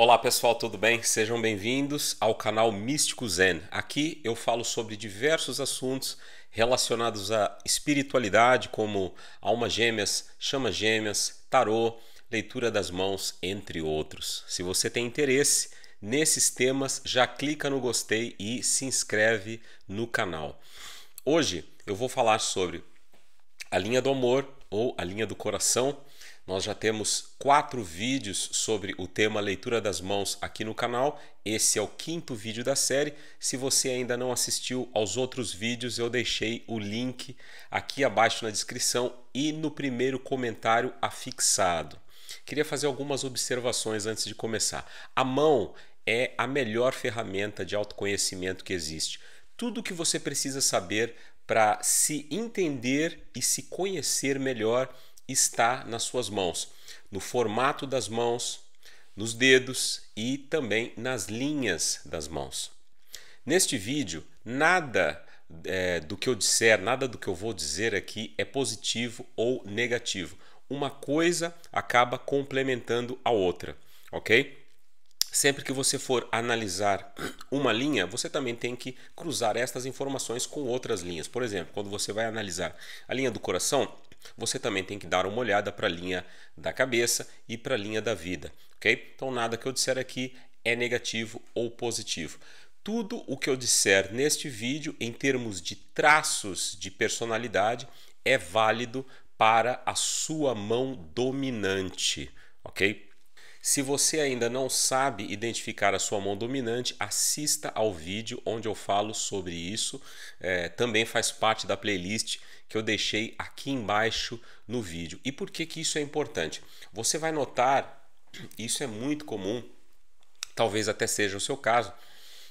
Olá pessoal, tudo bem? Sejam bem-vindos ao canal Místico Zen. Aqui eu falo sobre diversos assuntos relacionados à espiritualidade, como almas gêmeas, chamas gêmeas, tarô, leitura das mãos, entre outros. Se você tem interesse nesses temas, já clica no gostei e se inscreve no canal. Hoje eu vou falar sobre a linha do amor ou a linha do coração nós já temos quatro vídeos sobre o tema leitura das mãos aqui no canal. Esse é o quinto vídeo da série. Se você ainda não assistiu aos outros vídeos, eu deixei o link aqui abaixo na descrição e no primeiro comentário afixado. Queria fazer algumas observações antes de começar. A mão é a melhor ferramenta de autoconhecimento que existe. Tudo o que você precisa saber para se entender e se conhecer melhor está nas suas mãos, no formato das mãos, nos dedos e também nas linhas das mãos. Neste vídeo, nada é, do que eu disser, nada do que eu vou dizer aqui é positivo ou negativo. Uma coisa acaba complementando a outra, ok? Sempre que você for analisar uma linha, você também tem que cruzar estas informações com outras linhas. Por exemplo, quando você vai analisar a linha do coração, você também tem que dar uma olhada para a linha da cabeça e para a linha da vida, ok? Então, nada que eu disser aqui é negativo ou positivo. Tudo o que eu disser neste vídeo, em termos de traços de personalidade, é válido para a sua mão dominante, ok? Se você ainda não sabe identificar a sua mão dominante, assista ao vídeo onde eu falo sobre isso. É, também faz parte da playlist que eu deixei aqui embaixo no vídeo. E por que, que isso é importante? Você vai notar, isso é muito comum, talvez até seja o seu caso,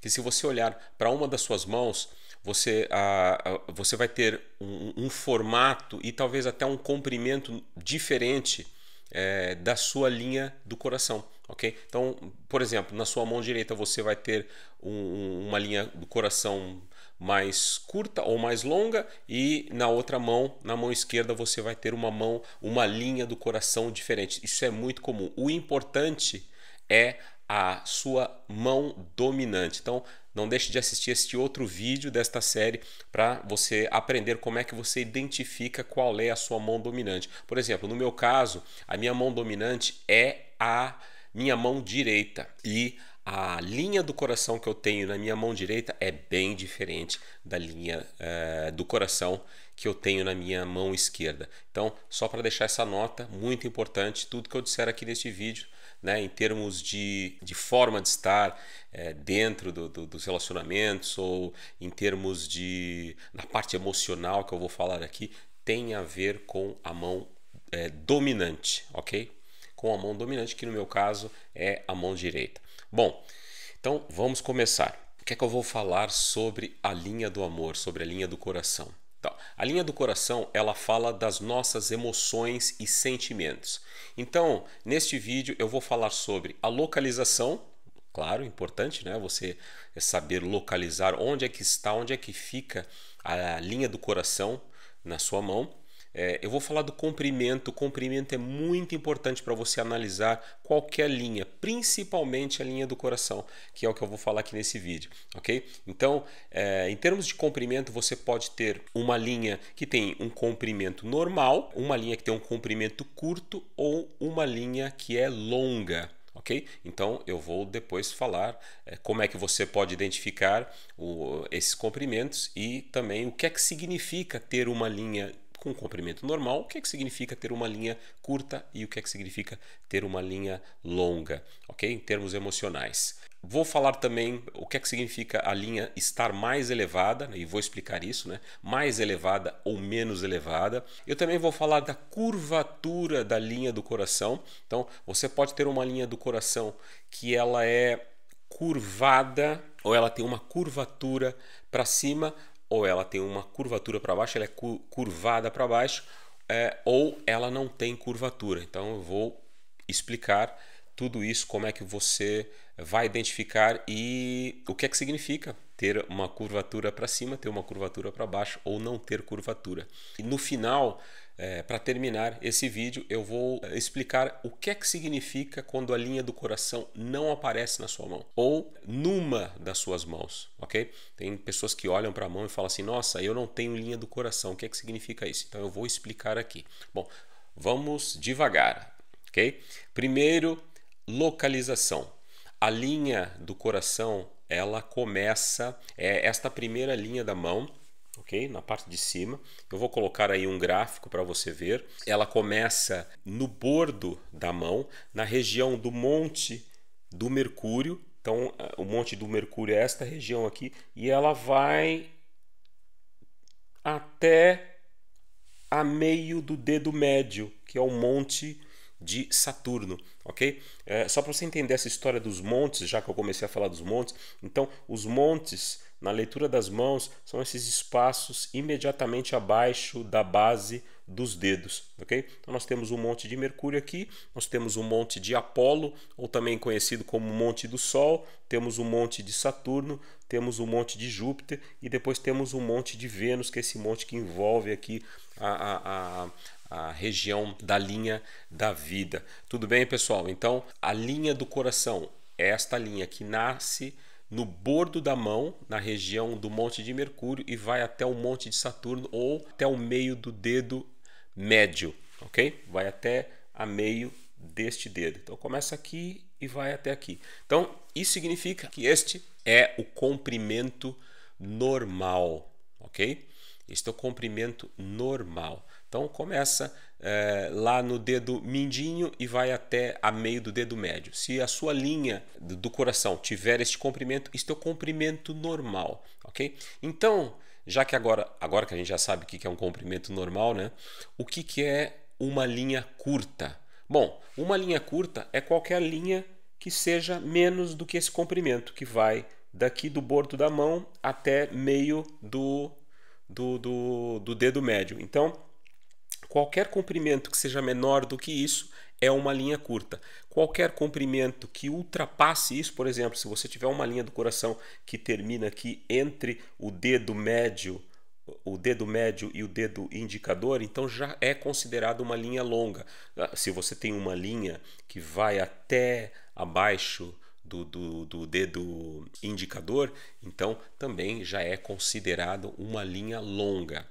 que se você olhar para uma das suas mãos, você, ah, você vai ter um, um formato e talvez até um comprimento diferente é, da sua linha do coração, ok? Então, por exemplo, na sua mão direita você vai ter um, uma linha do coração mais curta ou mais longa e na outra mão, na mão esquerda, você vai ter uma mão, uma linha do coração diferente. Isso é muito comum. O importante é a sua mão dominante. Então, não deixe de assistir este outro vídeo desta série para você aprender como é que você identifica qual é a sua mão dominante. Por exemplo, no meu caso, a minha mão dominante é a minha mão direita e a linha do coração que eu tenho na minha mão direita é bem diferente da linha eh, do coração que eu tenho na minha mão esquerda. Então, só para deixar essa nota muito importante, tudo que eu disser aqui neste vídeo né, em termos de, de forma de estar é, dentro do, do, dos relacionamentos ou em termos de na parte emocional que eu vou falar aqui, tem a ver com a mão é, dominante, ok? Com a mão dominante, que no meu caso é a mão direita. Bom, então vamos começar. O que é que eu vou falar sobre a linha do amor, sobre a linha do coração? Então, A linha do coração ela fala das nossas emoções e sentimentos. Então, neste vídeo eu vou falar sobre a localização, claro, importante, né? Você saber localizar onde é que está, onde é que fica a linha do coração na sua mão. É, eu vou falar do comprimento. O comprimento é muito importante para você analisar qualquer linha, principalmente a linha do coração, que é o que eu vou falar aqui nesse vídeo, ok? Então, é, em termos de comprimento, você pode ter uma linha que tem um comprimento normal, uma linha que tem um comprimento curto ou uma linha que é longa. Ok? Então eu vou depois falar é, como é que você pode identificar o, esses comprimentos e também o que é que significa ter uma linha com comprimento normal, o que é que significa ter uma linha curta e o que é que significa ter uma linha longa, ok? Em termos emocionais. Vou falar também o que é que significa a linha estar mais elevada, né? e vou explicar isso, né? mais elevada ou menos elevada. Eu também vou falar da curvatura da linha do coração. Então, você pode ter uma linha do coração que ela é curvada ou ela tem uma curvatura para cima ou ela tem uma curvatura para baixo, ela é curvada para baixo, é, ou ela não tem curvatura. Então eu vou explicar tudo isso, como é que você vai identificar e o que é que significa ter uma curvatura para cima, ter uma curvatura para baixo ou não ter curvatura. E no final é, para terminar esse vídeo, eu vou é, explicar o que é que significa quando a linha do coração não aparece na sua mão ou numa das suas mãos, ok? Tem pessoas que olham para a mão e falam assim: Nossa, eu não tenho linha do coração. O que é que significa isso? Então eu vou explicar aqui. Bom, vamos devagar, ok? Primeiro, localização. A linha do coração ela começa é esta primeira linha da mão ok? Na parte de cima. Eu vou colocar aí um gráfico para você ver. Ela começa no bordo da mão, na região do monte do Mercúrio. Então, o monte do Mercúrio é esta região aqui e ela vai até a meio do dedo médio, que é o monte de Saturno, ok? É, só para você entender essa história dos montes, já que eu comecei a falar dos montes, então os montes na leitura das mãos, são esses espaços imediatamente abaixo da base dos dedos, ok? Então nós temos um monte de Mercúrio aqui, nós temos um monte de Apolo, ou também conhecido como Monte do Sol, temos um monte de Saturno, temos um monte de Júpiter e depois temos um monte de Vênus, que é esse monte que envolve aqui a, a, a a região da linha da vida. Tudo bem, pessoal? Então, a linha do coração, esta linha que nasce no bordo da mão, na região do Monte de Mercúrio, e vai até o Monte de Saturno ou até o meio do dedo médio, ok? Vai até a meio deste dedo. Então começa aqui e vai até aqui. Então isso significa que este é o comprimento normal, ok? Este é o comprimento normal. Então começa é, lá no dedo mindinho e vai até a meio do dedo médio. Se a sua linha do coração tiver este comprimento, isto é o comprimento normal, ok? Então, já que agora, agora que a gente já sabe o que é um comprimento normal, né? O que, é uma linha curta? Bom, uma linha curta é qualquer linha que seja menos do que esse comprimento, que vai daqui do bordo da mão até meio do, do, do, do dedo médio. Então, Qualquer comprimento que seja menor do que isso é uma linha curta. Qualquer comprimento que ultrapasse isso, por exemplo, se você tiver uma linha do coração que termina aqui entre o dedo médio o dedo médio e o dedo indicador, então já é considerado uma linha longa. Ah, se você tem uma linha que vai até abaixo do, do, do, dedo indicador, então também já é considerado uma linha longa,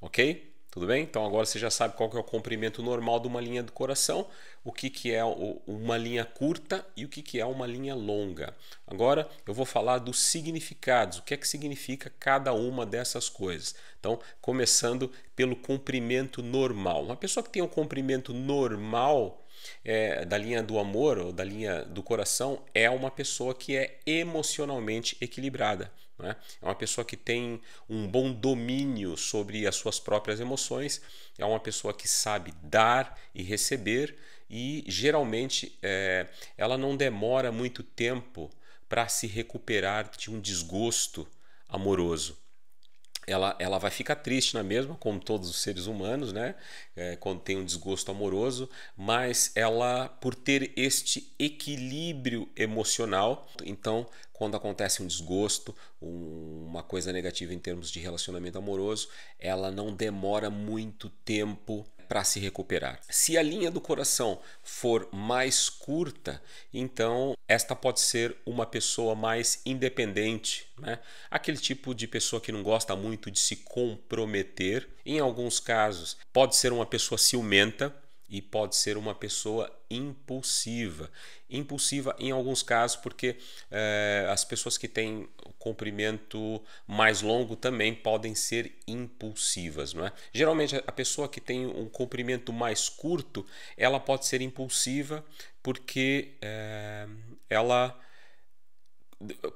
ok? Tudo bem? Então agora você já sabe qual que é o comprimento normal de uma linha do coração, o que, que é uma linha curta e o que, que é uma linha longa. Agora eu vou falar dos significados, o que é que significa cada uma dessas coisas. Então, começando pelo comprimento normal. Uma pessoa que tem um comprimento normal, é, da linha do amor ou da linha do coração é uma pessoa que é emocionalmente equilibrada. Né? É uma pessoa que tem um bom domínio sobre as suas próprias emoções, é uma pessoa que sabe dar e receber, e geralmente é, ela não demora muito tempo para se recuperar de um desgosto amoroso ela, ela vai ficar triste na mesma, como todos os seres humanos, né? É, quando tem um desgosto amoroso, mas ela, por ter este equilíbrio emocional, então, quando acontece um desgosto, um, uma coisa negativa em termos de relacionamento amoroso, ela não demora muito tempo para se recuperar. Se a linha do coração for mais curta, então esta pode ser uma pessoa mais independente, né? aquele tipo de pessoa que não gosta muito de se comprometer. Em alguns casos, pode ser uma pessoa ciumenta e pode ser uma pessoa impulsiva. Impulsiva em alguns casos, porque é, as pessoas que têm comprimento mais longo também podem ser impulsivas, não é? Geralmente a pessoa que tem um comprimento mais curto, ela pode ser impulsiva porque é, ela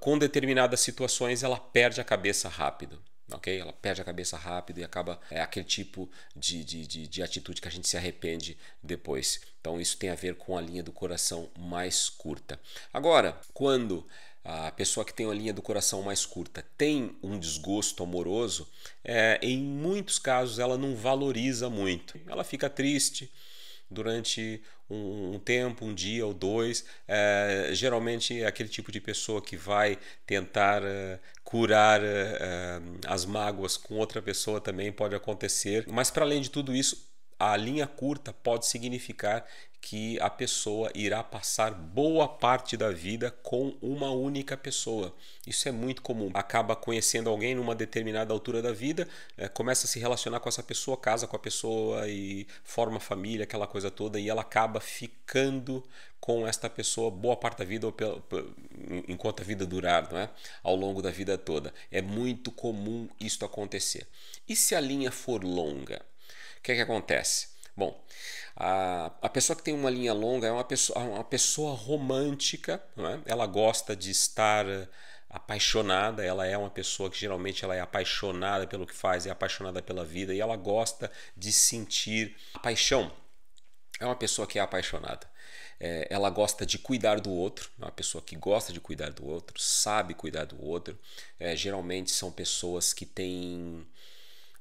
com determinadas situações ela perde a cabeça rápido ok? Ela perde a cabeça rápido e acaba é aquele tipo de, de, de, de, atitude que a gente se arrepende depois. Então isso tem a ver com a linha do coração mais curta. Agora, quando a pessoa que tem uma linha do coração mais curta tem um desgosto amoroso, é, em muitos casos ela não valoriza muito, ela fica triste durante um, um tempo, um dia ou dois. É, geralmente é aquele tipo de pessoa que vai tentar é, curar é, é as mágoas com outra pessoa também pode acontecer. Mas para além de tudo isso, a linha curta pode significar que a pessoa irá passar boa parte da vida com uma única pessoa. Isso é muito comum. Acaba conhecendo alguém numa determinada altura da vida, né, começa a se relacionar com essa pessoa, casa com a pessoa e forma família, aquela coisa toda, e ela acaba ficando com esta pessoa boa parte da vida ou enquanto a vida durar, não é? Ao longo da vida toda. É muito comum isso acontecer. E se a linha for longa? O que, é que acontece? Bom, a, a pessoa que tem uma linha longa é uma pessoa, é uma pessoa romântica, é? ela gosta de estar eh, apaixonada, ela é uma pessoa que geralmente ela é apaixonada pelo que faz, é apaixonada pela vida e ela gosta de sentir paixão. É uma pessoa que é apaixonada. É, ela gosta de cuidar do outro, é uma pessoa que gosta de cuidar do outro, sabe cuidar do outro. É, geralmente são pessoas que têm.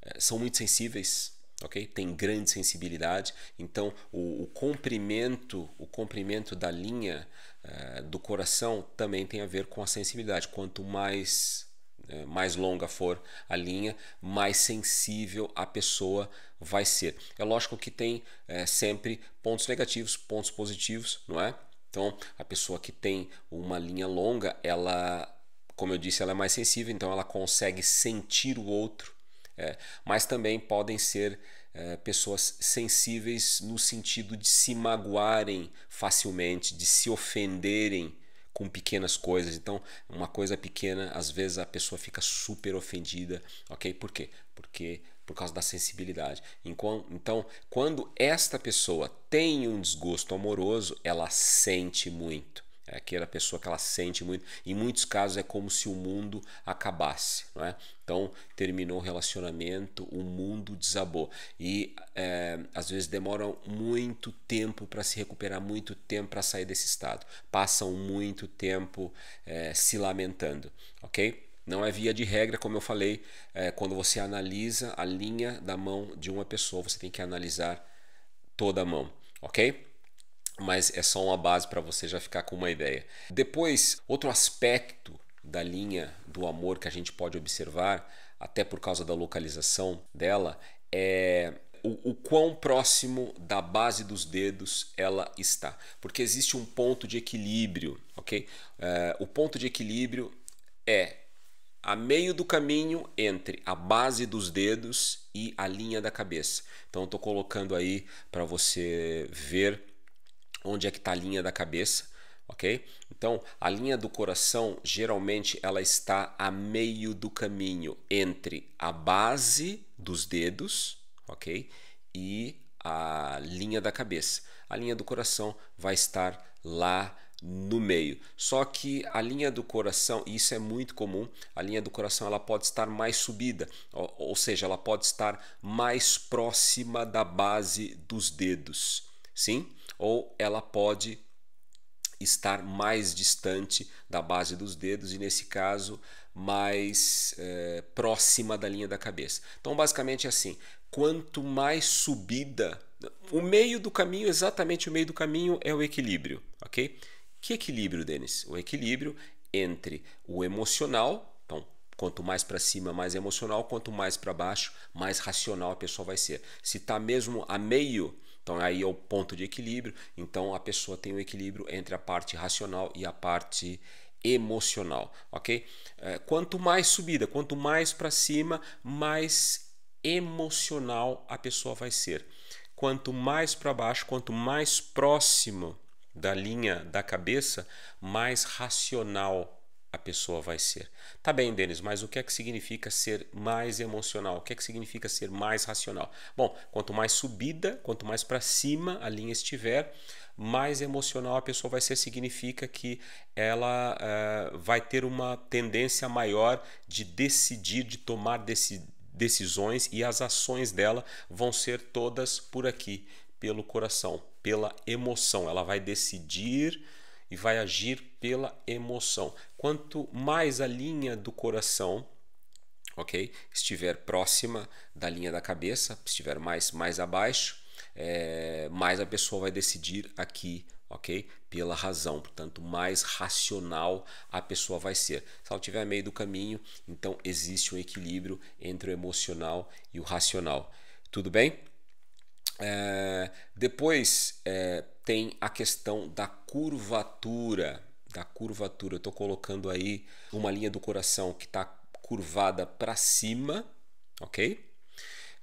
Eh, são muito sensíveis, ok? Tem grande sensibilidade, então o, o comprimento, o comprimento da linha uh, do coração também tem a ver com a sensibilidade. Quanto mais né, mais longa for a linha, mais sensível a pessoa vai ser. É lógico que tem eh, sempre pontos negativos, pontos positivos, não é? Então, a pessoa que tem uma linha longa, ela, como eu disse, ela é mais sensível, então ela consegue sentir o outro é, mas também podem ser é, pessoas sensíveis no sentido de se magoarem facilmente, de se ofenderem com pequenas coisas. Então, uma coisa pequena, às vezes a pessoa fica super ofendida, ok? Por quê? Porque por causa da sensibilidade. Então, quando esta pessoa tem um desgosto amoroso, ela sente muito. É aquela pessoa que ela sente muito. Em muitos casos é como se o mundo acabasse, não é? Então terminou o relacionamento, o mundo desabou e é, às vezes demoram muito tempo para se recuperar, muito tempo para sair desse estado. Passam muito tempo é, se lamentando, ok? Não é via de regra, como eu falei, é, quando você analisa a linha da mão de uma pessoa, você tem que analisar toda a mão, ok? mas é só uma base para você já ficar com uma ideia. Depois, outro aspecto da linha do amor que a gente pode observar, até por causa da localização dela, é o, o, quão próximo da base dos dedos ela está. Porque existe um ponto de equilíbrio, ok? É, o ponto de equilíbrio é a meio do caminho entre a base dos dedos e a linha da cabeça. Então, estou colocando aí para você ver onde é que está a linha da cabeça, ok? Então, a linha do coração geralmente ela está a meio do caminho entre a base dos dedos, ok? E a linha da cabeça. A linha do coração vai estar lá no meio. Só que a linha do coração, e isso é muito comum, a linha do coração ela pode estar mais subida, ou, ou seja, ela pode estar mais próxima da base dos dedos. Sim? ou ela pode estar mais distante da base dos dedos e, nesse caso, mais é, próxima da linha da cabeça. Então, basicamente é assim: quanto mais subida, o meio do caminho, exatamente o meio do caminho, é o equilíbrio, ok? Que equilíbrio, Denis? O equilíbrio entre o emocional, então, quanto mais para cima, mais emocional, quanto mais para baixo, mais racional a pessoa vai ser. Se está mesmo a meio então aí é o ponto de equilíbrio. Então a pessoa tem o um equilíbrio entre a parte racional e a parte emocional, ok? É, quanto mais subida, quanto mais para cima, mais emocional a pessoa vai ser. Quanto mais para baixo, quanto mais próximo da linha da cabeça, mais racional a pessoa vai ser. Tá bem, Denis, mas o que é que significa ser mais emocional? O que é que significa ser mais racional? Bom, quanto mais subida, quanto mais para cima a linha estiver, mais emocional a pessoa vai ser. Significa que ela uh, vai ter uma tendência maior de decidir, de tomar deci decisões e as ações dela vão ser todas por aqui, pelo coração, pela emoção. Ela vai decidir e vai agir pela emoção. Quanto mais a linha do coração ok? Estiver próxima da linha da cabeça, estiver mais, mais abaixo, é, mais a pessoa vai decidir aqui, ok? Pela razão, portanto, mais racional a pessoa vai ser. Se ela estiver meio do caminho, então existe um equilíbrio entre o emocional e o racional. Tudo bem? É, depois é, tem a questão da curvatura. Da curvatura, eu estou colocando aí uma linha do coração que está curvada para cima, ok?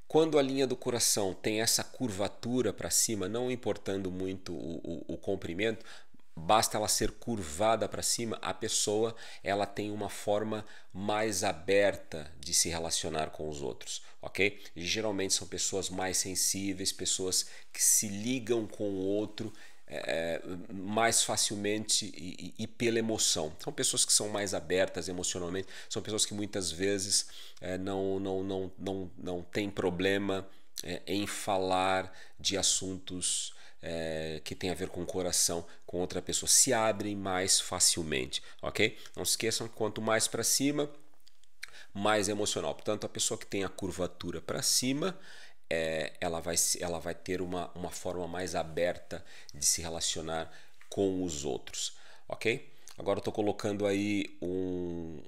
Quando a linha do coração tem essa curvatura para cima, não importando muito o, o, o comprimento, basta ela ser curvada para cima, a pessoa ela tem uma forma mais aberta de se relacionar com os outros, ok? E geralmente são pessoas mais sensíveis, pessoas que se ligam com o outro é, é mais facilmente e, e, e, pela emoção. São pessoas que são mais abertas emocionalmente, são pessoas que muitas vezes é, não, não, não, não, não têm problema é, em falar de assuntos é, que tem a ver com o coração com outra pessoa se abrem mais facilmente, ok? Não se esqueçam que quanto mais para cima, mais emocional. Portanto, a pessoa que tem a curvatura para cima, é, ela, vai, ela vai ter uma, uma forma mais aberta de se relacionar com os outros, ok? Agora eu estou colocando aí um,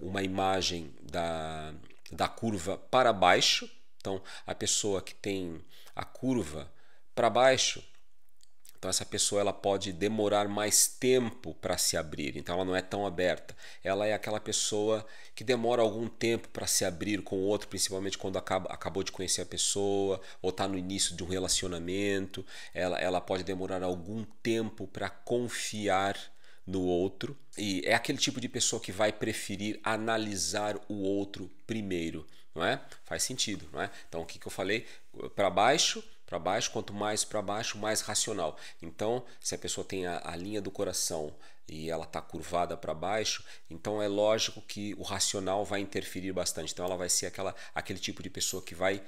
uma imagem da, da curva para baixo. Então, a pessoa que tem a curva para baixo, então essa pessoa ela pode demorar mais tempo para se abrir, então ela não é tão aberta. Ela é aquela pessoa que demora algum tempo para se abrir com o outro, principalmente quando acaba, acabou de conhecer a pessoa ou está no início de um relacionamento. Ela, ela pode demorar algum tempo para confiar no outro. E é aquele tipo de pessoa que vai preferir analisar o outro primeiro, não é? Faz sentido, não é? Então o que, que eu falei? Para baixo para baixo, quanto mais para baixo, mais racional. Então, se a pessoa tem a, a linha do coração e ela está curvada para baixo, então é lógico que o racional vai interferir bastante. Então, ela vai ser aquela, aquele tipo de pessoa que vai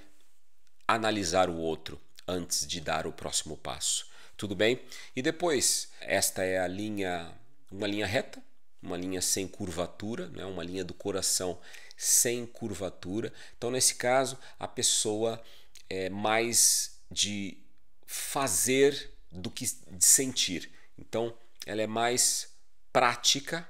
analisar o outro antes de dar o próximo passo. Tudo bem? E depois, esta é a linha, uma linha reta, uma linha sem curvatura, né? uma linha do coração sem curvatura. Então, nesse caso, a pessoa é mais de fazer do que de sentir. Então, ela é mais prática,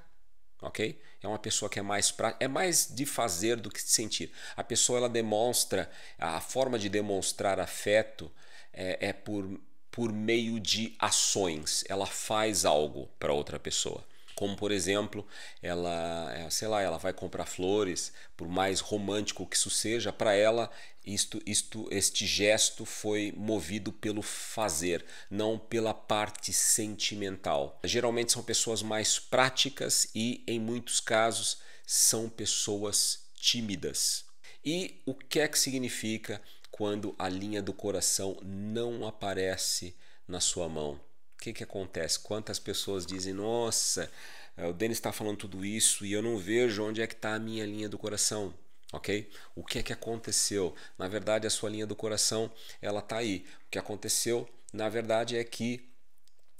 ok? É uma pessoa que é mais prática, é mais de fazer do que de sentir. A pessoa ela demonstra a forma de demonstrar afeto é, é por por meio de ações. Ela faz algo para outra pessoa como por exemplo, ela, é, sei lá, ela vai comprar flores, por mais romântico que isso seja, para ela isto, isto, este gesto foi movido pelo fazer, não pela parte sentimental. Geralmente são pessoas mais práticas e, em muitos casos, são pessoas tímidas. E o que é que significa quando a linha do coração não aparece na sua mão? o que, que acontece? Quantas pessoas dizem, nossa, eh, o Denis está falando tudo isso e eu não vejo onde é que está a minha linha do coração, ok? O que é que aconteceu? Na verdade, a sua linha do coração, ela está aí. O que aconteceu, na verdade, é que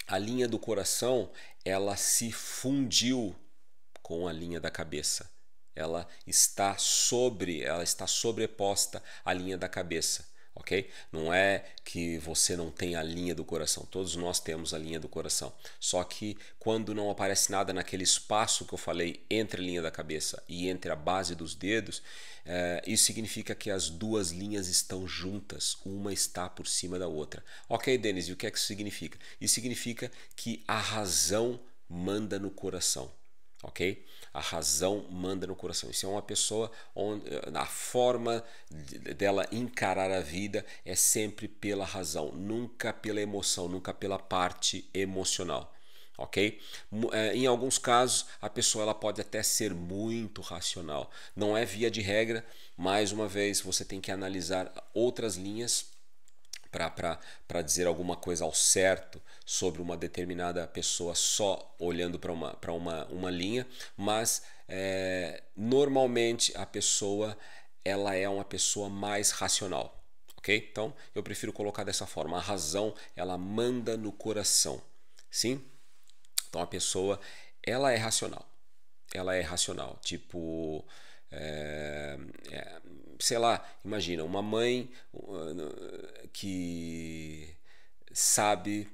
a linha do coração, ela se fundiu com a linha da cabeça. Ela está sobre, ela está sobreposta à linha da cabeça ok? Não é que você não tem a linha do coração, todos nós temos a linha do coração. Só que quando não aparece nada naquele espaço que eu falei entre a linha da cabeça e entre a base dos dedos, é, isso significa que as duas linhas estão juntas, uma está por cima da outra. Ok, Denis, e o que é que isso significa? Isso significa que a razão manda no coração ok? A razão manda no coração. Isso é uma pessoa onde a forma dela encarar a vida é sempre pela razão, nunca pela emoção, nunca pela parte emocional, ok? É, em alguns casos a pessoa ela pode até ser muito racional. Não é via de regra. Mais uma vez você tem que analisar outras linhas para dizer alguma coisa ao certo sobre uma determinada pessoa só olhando para uma, uma, uma linha, mas é, normalmente a pessoa ela é uma pessoa mais racional. Ok? Então eu prefiro colocar dessa forma. A razão ela manda no coração. Sim? Então a pessoa ela é racional. Ela é racional. Tipo, é, é, sei lá, imagina uma mãe uh, que sabe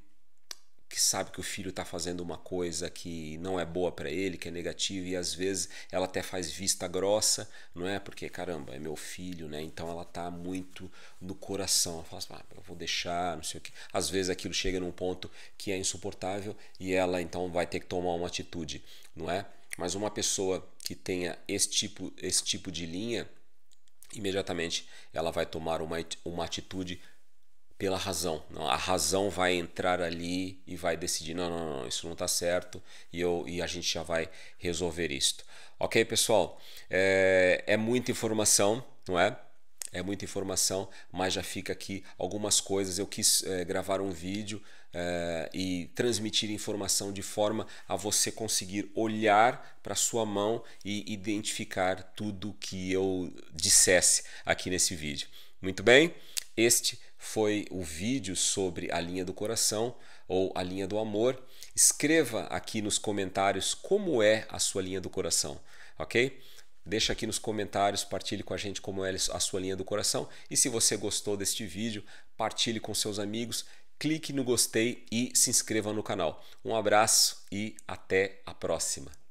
que sabe que o filho está fazendo uma coisa que não é boa para ele, que é negativa e às vezes ela até faz vista grossa, não é? Porque caramba, é meu filho, né? Então ela tá muito no coração, ela fala assim, ah, eu vou deixar, não sei o que. Às vezes aquilo chega num ponto que é insuportável e ela então vai ter que tomar uma atitude, não é? Mas uma pessoa que tenha esse tipo, esse tipo de linha, imediatamente ela vai tomar uma, uma atitude pela razão. Não, a razão vai entrar ali e vai decidir: não, não, não isso não está certo e, eu, e a gente já vai resolver isto. Ok, pessoal? É, é muita informação, não é? É muita informação, mas já fica aqui algumas coisas. Eu quis é, gravar um vídeo eh, e transmitir informação de forma a você conseguir olhar para sua mão e identificar tudo que eu dissesse aqui nesse vídeo. Muito bem? Este foi o vídeo sobre a linha do coração ou a linha do amor. Escreva aqui nos comentários como é a sua linha do coração, ok? Deixa aqui nos comentários, partilhe com a gente como é a sua linha do coração. E se você gostou deste vídeo, partilhe com seus amigos clique no gostei e se inscreva no canal. Um abraço e até a próxima!